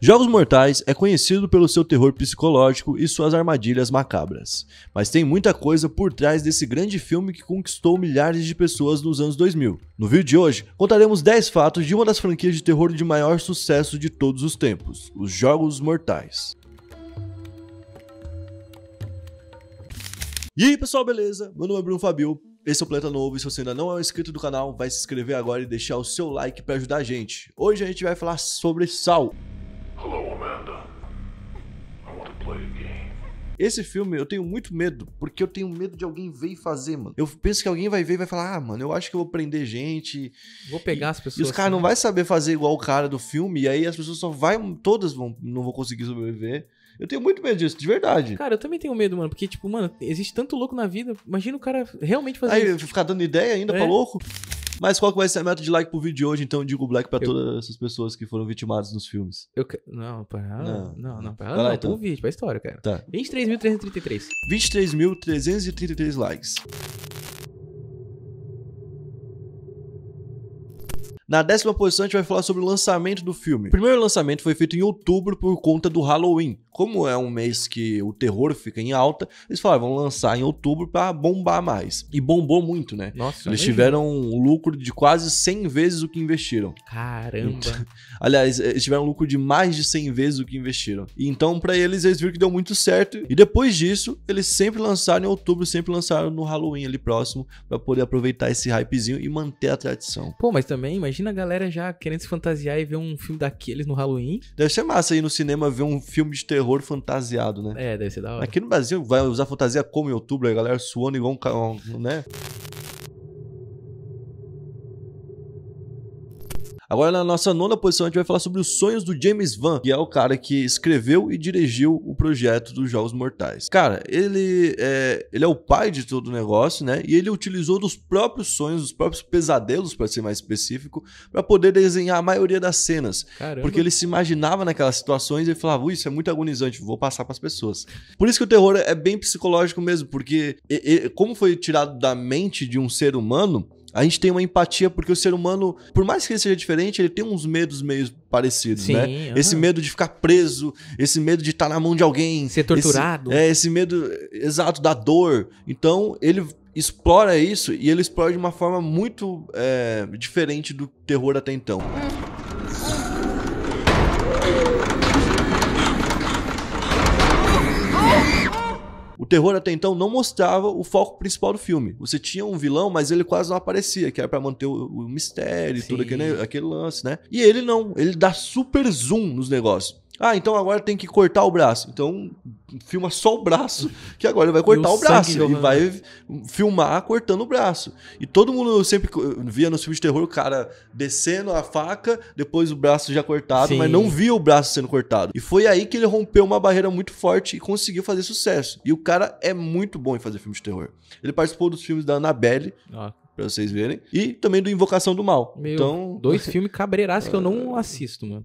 Jogos Mortais é conhecido pelo seu terror psicológico e suas armadilhas macabras, mas tem muita coisa por trás desse grande filme que conquistou milhares de pessoas nos anos 2000. No vídeo de hoje, contaremos 10 fatos de uma das franquias de terror de maior sucesso de todos os tempos, os Jogos Mortais. E aí pessoal, beleza? Meu nome é Bruno Fabio, esse é o Planeta Novo e se você ainda não é um inscrito do canal, vai se inscrever agora e deixar o seu like para ajudar a gente. Hoje a gente vai falar sobre sal. Esse filme eu tenho muito medo, porque eu tenho medo de alguém ver e fazer, mano. Eu penso que alguém vai ver e vai falar, ah, mano, eu acho que eu vou prender gente. Vou pegar e, as pessoas. E os caras assim, não né? vai saber fazer igual o cara do filme, e aí as pessoas só vai, todas vão, não vão conseguir sobreviver. Eu tenho muito medo disso, de verdade. Cara, eu também tenho medo, mano. Porque, tipo, mano, existe tanto louco na vida. Imagina o cara realmente fazer Aí, isso. Aí, ficar dando ideia ainda é. pra louco. Mas qual que vai ser a meta de like pro vídeo de hoje, então? Digo Black pra eu... todas essas pessoas que foram vitimadas nos filmes. Eu que... Não, pra ela, não, não, não, pra ela, não, lá, então. pro vídeo, pra história, cara. Tá. 23.333. 23.333 likes. Na décima posição, a gente vai falar sobre o lançamento do filme. O primeiro lançamento foi feito em outubro por conta do Halloween. Como é um mês que o terror fica em alta, eles falaram, vão lançar em outubro para bombar mais. E bombou muito, né? Nossa, eles tiveram um lucro de quase 100 vezes o que investiram. Caramba! Então, aliás, eles tiveram um lucro de mais de 100 vezes o que investiram. E então, para eles, eles viram que deu muito certo. E depois disso, eles sempre lançaram em outubro, sempre lançaram no Halloween ali próximo, para poder aproveitar esse hypezinho e manter a tradição. Pô, mas também, mas Imagina a galera já querendo se fantasiar e ver um filme daqueles no Halloween. Deve ser massa ir no cinema ver um filme de terror fantasiado, né? É, deve ser da hora. Aqui no Brasil vai usar fantasia como em outubro, a galera suando igual um. Né? Agora, na nossa nona posição, a gente vai falar sobre os sonhos do James Van, que é o cara que escreveu e dirigiu o projeto dos Jogos Mortais. Cara, ele é, ele é o pai de todo o negócio, né? E ele utilizou dos próprios sonhos, dos próprios pesadelos, para ser mais específico, para poder desenhar a maioria das cenas. Caramba. Porque ele se imaginava naquelas situações e falava, Ui, isso é muito agonizante, vou passar para as pessoas. Por isso que o terror é bem psicológico mesmo, porque como foi tirado da mente de um ser humano, a gente tem uma empatia porque o ser humano, por mais que ele seja diferente, ele tem uns medos meio parecidos, Sim, né? Uhum. Esse medo de ficar preso, esse medo de estar tá na mão de alguém, ser torturado. Esse, é, esse medo exato da dor. Então, ele explora isso e ele explora de uma forma muito é, diferente do terror até então. Hum. O terror até então não mostrava o foco principal do filme. Você tinha um vilão, mas ele quase não aparecia, que era para manter o, o mistério e tudo aquele, aquele lance, né? E ele não, ele dá super zoom nos negócios. Ah, então agora tem que cortar o braço. Então filma só o braço, que agora ele vai cortar o, o, braço. Ele e vai filmar cortando o braço. E todo mundo sempre via nos filmes de terror o cara descendo a faca, depois o braço já cortado, Sim. mas não via o braço sendo cortado. E foi aí que ele rompeu uma barreira muito forte e conseguiu fazer sucesso. E o cara é muito bom em fazer filmes de terror. Ele participou dos filmes da Annabelle. Ah pra vocês verem. E também do Invocação do Mal. Meu, então, dois filmes cabreiraços que eu não assisto, mano.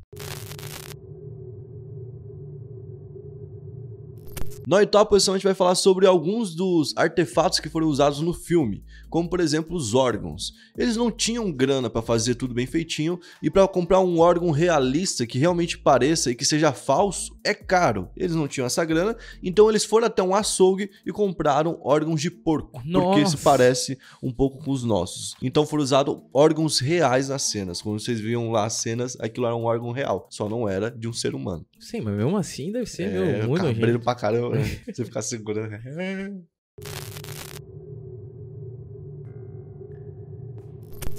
Na oitava posição, a gente vai falar sobre alguns dos artefatos que foram usados no filme, como por exemplo os órgãos. Eles não tinham grana para fazer tudo bem feitinho e para comprar um órgão realista que realmente pareça e que seja falso é caro. Eles não tinham essa grana, então eles foram até um açougue e compraram órgãos de porco, Nossa. porque isso parece um pouco com os nossos. Então foram usados órgãos reais nas cenas. Quando vocês viam lá as cenas, aquilo era um órgão real, só não era de um ser humano. Sim, mas mesmo assim deve ser, é, meu, muito cabreiro gente. pra caramba. Né? Você ficar segurando.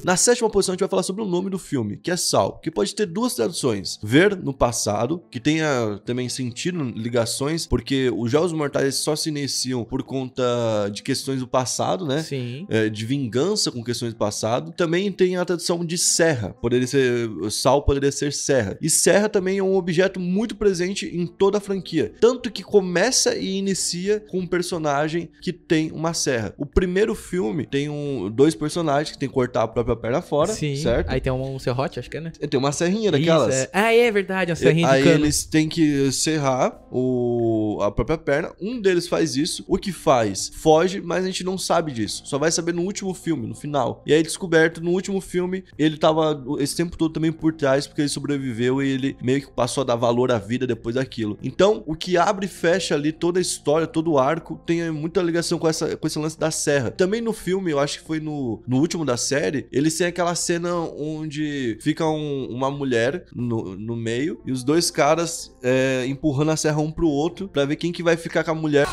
Na sétima posição, a gente vai falar sobre o nome do filme, que é Sal, que pode ter duas traduções. Ver no passado, que tenha também sentido ligações, porque os Jogos Mortais só se iniciam por conta de questões do passado, né? Sim. É, de vingança com questões do passado. Também tem a tradução de serra. Poderia ser. Sal poderia ser serra. E serra também é um objeto muito presente em toda a franquia. Tanto que começa e inicia com um personagem que tem uma serra. O primeiro filme tem um, dois personagens que tem que cortar a própria a perna fora, Sim. certo? Aí tem um, serrote, acho que é, né? Tem uma serrinha daquelas. É. Ah, é verdade, uma serrinha Aí de cano. eles têm que serrar o, a própria perna. Um deles faz isso. O que faz? Foge, mas a gente não sabe disso. Só vai saber no último filme, no final. E aí descoberto no último filme, ele tava esse tempo todo também por trás, porque ele sobreviveu e ele meio que passou a dar valor à vida depois daquilo. Então, o que abre e fecha ali toda a história, todo o arco, tem muita ligação com, essa, com esse lance da serra. Também no filme, eu acho que foi no, no último da série, ele eles têm aquela cena onde fica um, uma mulher no, no meio e os dois caras é, empurrando a serra um pro outro para ver quem que vai ficar com a mulher.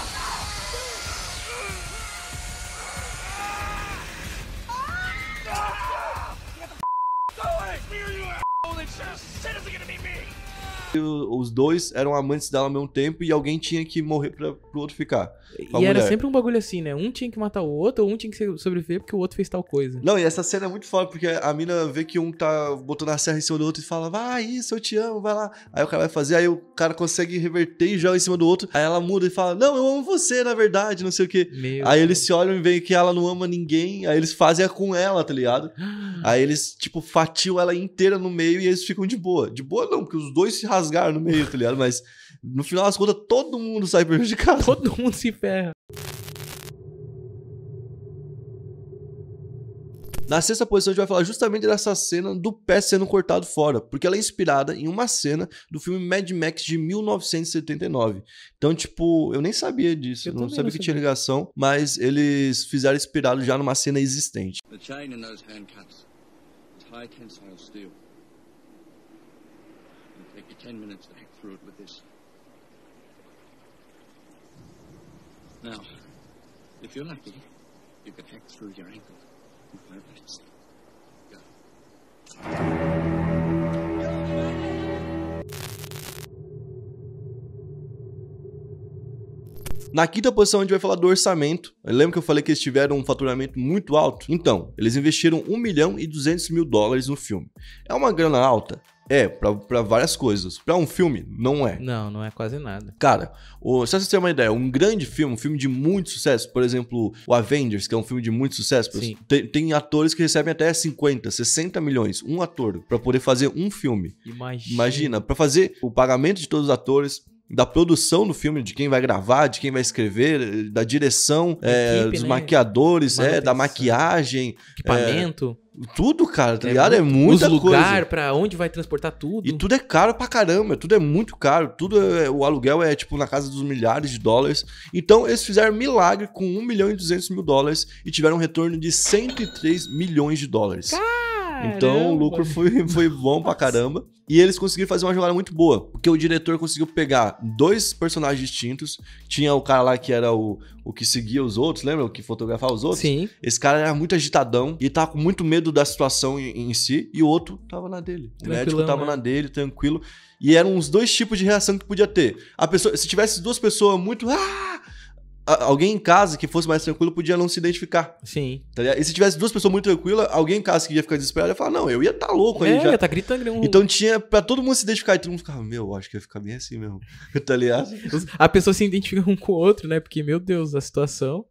os dois eram amantes dela ao mesmo tempo e alguém tinha que morrer pra, o outro ficar. E mulher. era sempre um bagulho assim, né? Um tinha que matar o outro, ou um tinha que sobreviver porque o outro fez tal coisa. Não, e essa cena é muito foda, porque a mina vê que um tá botando a serra em cima do outro e fala, vai ah, isso, eu te amo, vai lá. Aí o cara vai fazer, aí o cara consegue reverter e joga em cima do outro. Aí ela muda e fala, não, eu amo você, na verdade, não sei o quê. Meu aí Deus. eles se olham e veem que ela não ama ninguém, aí eles fazem a com ela, tá ligado? aí eles, tipo, fatiam ela inteira no meio e eles ficam de boa. De boa não, porque os dois se rasgaram no meio, tá ligado? Mas no final das contas, todo mundo sai prejudicado. Todo mundo se ferra. Na sexta posição, a gente vai falar justamente dessa cena do pé sendo cortado fora, porque ela é inspirada em uma cena do filme Mad Max de 1979. Então, tipo, eu nem sabia disso, eu não sabia, que tinha ligação, mas eles fizeram inspirado já numa cena existente. A chain in those handcuffs you 10 minutes to hack through it with this. Now, if you're lucky, you could hack through your ankle in five minutes. Go. Na quinta posição, a gente vai falar do orçamento. Lembra que eu falei que eles tiveram um faturamento muito alto? Então, eles investiram 1 milhão e 200 mil dólares no filme. É uma grana alta? É, para várias coisas. Para um filme, não é. Não, não é quase nada. Cara, o, só pra você ter uma ideia, um grande filme, um filme de muito sucesso, por exemplo, o Avengers, que é um filme de muito sucesso, tem, tem, atores que recebem até 50, 60 milhões, um ator, para poder fazer um filme. Imagina. Imagina, pra fazer o pagamento de todos os atores, da produção do filme, de quem vai gravar, de quem vai escrever, da direção, é, equipe, dos né? maquiadores, é, da maquiagem. É, Equipamento. É, tudo, cara, tá é ligado? Muito, é muita os lugar coisa. pra onde vai transportar tudo. E tudo é caro pra caramba, tudo é muito caro. Tudo é, é o aluguel é, tipo, na casa dos milhares de dólares. Então, eles fizeram milagre com 1 milhão e 200 mil dólares e tiveram um retorno de 103 milhões de dólares. Caramba! Então o lucro foi, foi bom pra caramba. E eles conseguiram fazer uma jogada muito boa, porque o diretor conseguiu pegar dois personagens distintos. Tinha o cara lá que era o, o que seguia os outros, lembra? O que fotografava os outros. Sim. Esse cara era muito agitadão e tava com muito medo da situação em, em si. E o outro tava na dele. O médico tava né? na dele, tranquilo. E eram os dois tipos de reação que podia ter. A pessoa, se tivesse duas pessoas muito. Ah! alguém em casa que fosse mais tranquilo podia não se identificar. Sim. Tá e se tivesse duas pessoas muito tranquilas, alguém em casa que ia ficar desesperado ia falar, não, eu ia estar tá louco aí. É, já. ia estar tá gritando. Né, um... Então tinha pra todo mundo se identificar. E todo mundo ficava, meu, acho que ia ficar bem assim mesmo. tá ligado? A pessoa se identifica um com o outro, né? Porque, meu Deus, a situação.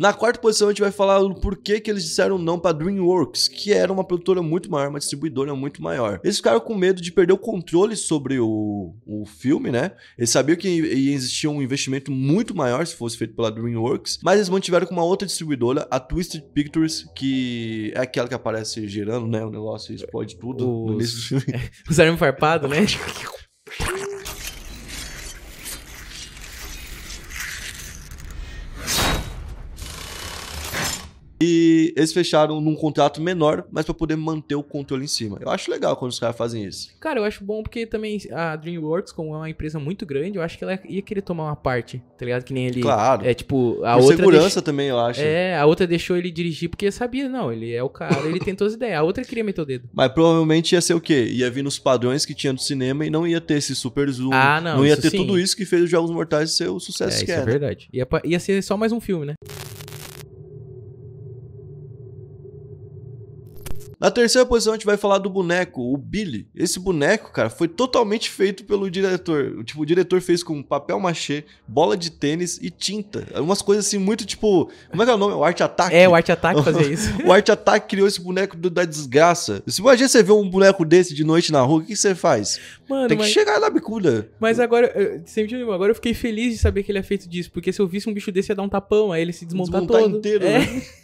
Na quarta posição, a gente vai falar o porquê que eles disseram não para DreamWorks, que era uma produtora muito maior, uma distribuidora muito maior. Eles ficaram com medo de perder o controle sobre o, o filme, né? Eles sabiam que existia um investimento muito maior se fosse feito pela DreamWorks, mas eles mantiveram com uma outra distribuidora, a Twisted Pictures, que é aquela que aparece gerando, né? O negócio explode tudo Os... no início do filme. Os armas farpado, né? E eles fecharam num contrato menor, mas para poder manter o controle em cima. Eu acho legal quando os caras fazem isso. Cara, eu acho bom porque também a DreamWorks, como é uma empresa muito grande, eu acho que ela ia querer tomar uma parte, tá ligado? Que nem ele. Claro. É tipo, a Com outra. segurança deixou... também, eu acho. É, a outra deixou ele dirigir porque sabia, não, ele é o cara, ele tem todas as ideias. A outra queria meter o dedo. Mas provavelmente ia ser o quê? Ia vir nos padrões que tinha do cinema e não ia ter esse super zoom. Ah, não. Não ia ter sim. tudo isso que fez os Jogos Mortais ser o sucesso é, que é era. É verdade. Ia, ia ser só mais um filme, né? Na terceira posição, a gente vai falar do boneco, o Billy. Esse boneco, cara, foi totalmente feito pelo diretor. Tipo, o diretor fez com papel machê, bola de tênis e tinta. Umas coisas assim, muito tipo. Como é que é o nome? O Art Attack? É, o Art Attack fazia isso. o Art Attack criou esse boneco do, da desgraça. Se imagina você ver um boneco desse de noite na rua, o que você faz? Mano, Tem que mas... chegar na bicuda. Mas agora, eu, sempre digo, agora eu fiquei feliz de saber que ele é feito disso, porque se eu visse um bicho desse, ia dar um tapão, aí ele se desmontar, desmontar todo. inteiro, é. né?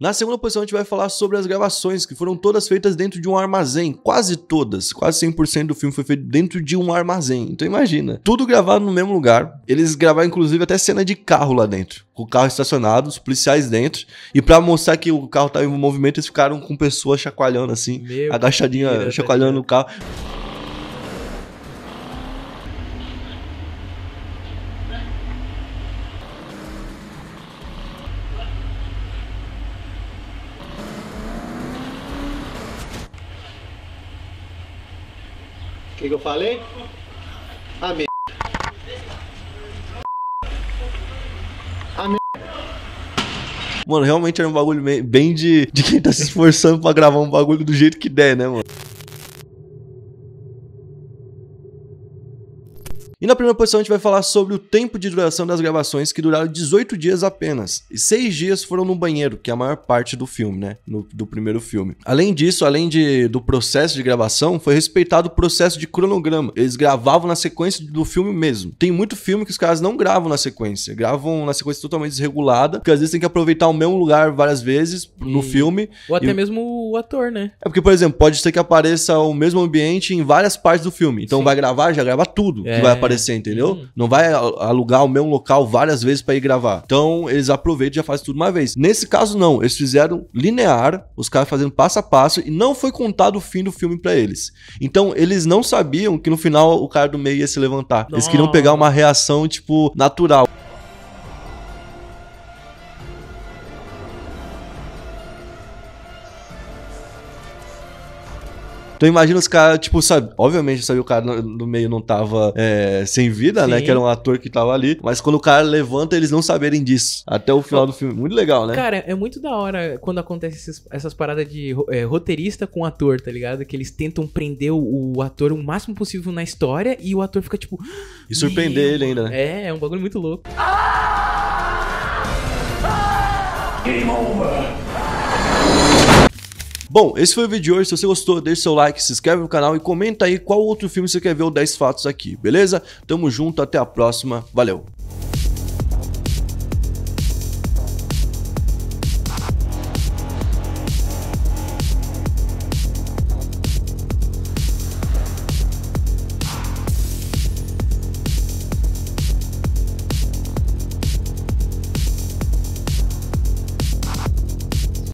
Na segunda posição, a gente vai falar sobre as gravações, que foram todas feitas dentro de um armazém. Quase todas, quase 100% do filme foi feito dentro de um armazém. Então imagina, tudo gravado no mesmo lugar. Eles gravaram, inclusive, até cena de carro lá dentro. Com o carro estacionado, os policiais dentro. E para mostrar que o carro estava em movimento, eles ficaram com pessoas chacoalhando assim, Meu agachadinha, chacoalhando é. o carro. falei? Amém. Amém. Mano, realmente era um bagulho bem de, de quem tá se esforçando pra gravar um bagulho do jeito que der, né, mano? E na primeira posição a gente vai falar sobre o tempo de duração das gravações, que duraram 18 dias apenas. E 6 dias foram no banheiro, que é a maior parte do filme, né? No, do primeiro filme. Além disso, além de, do processo de gravação, foi respeitado o processo de cronograma. Eles gravavam na sequência do filme mesmo. Tem muito filme que os caras não gravam na sequência, gravam na sequência totalmente desregulada, porque às vezes tem que aproveitar o mesmo lugar várias vezes e... no filme. Ou até e... mesmo o ator, né? É porque, por exemplo, pode ser que apareça o mesmo ambiente em várias partes do filme. Então Sim. vai gravar, já grava tudo é... que vai aparecer é aparecer, entendeu? Uhum. Não vai alugar o mesmo local várias vezes para ir gravar. Então, eles aproveitam e já fazem tudo uma vez. Nesse caso, não. Eles fizeram linear, os caras fazendo passo a passo, e não foi contado o fim do filme para eles. Então, eles não sabiam que no final o cara do meio ia se levantar. Não. Eles queriam pegar uma reação, tipo, natural. Então imagina os caras, tipo, sabe? Obviamente, sabe, o cara no, no meio não tava é, sem vida, Sim. né? Que era um ator que tava ali. Mas quando o cara levanta, eles não saberem disso. Até o final do filme. Muito legal, né? Cara, é muito da hora quando acontece esses, essas paradas de é, roteirista com ator, tá ligado? Que eles tentam prender o, o, ator o máximo possível na história e o ator fica tipo. E surpreender meu, ele ainda, né? É, é um bagulho muito louco. Ah! Ah! Game over! Bom, esse foi o vídeo de hoje. Se você gostou, deixa seu like, se inscreve no canal e comenta aí qual outro filme você quer ver ou 10 fatos aqui, beleza? Tamo junto, até a próxima. Valeu!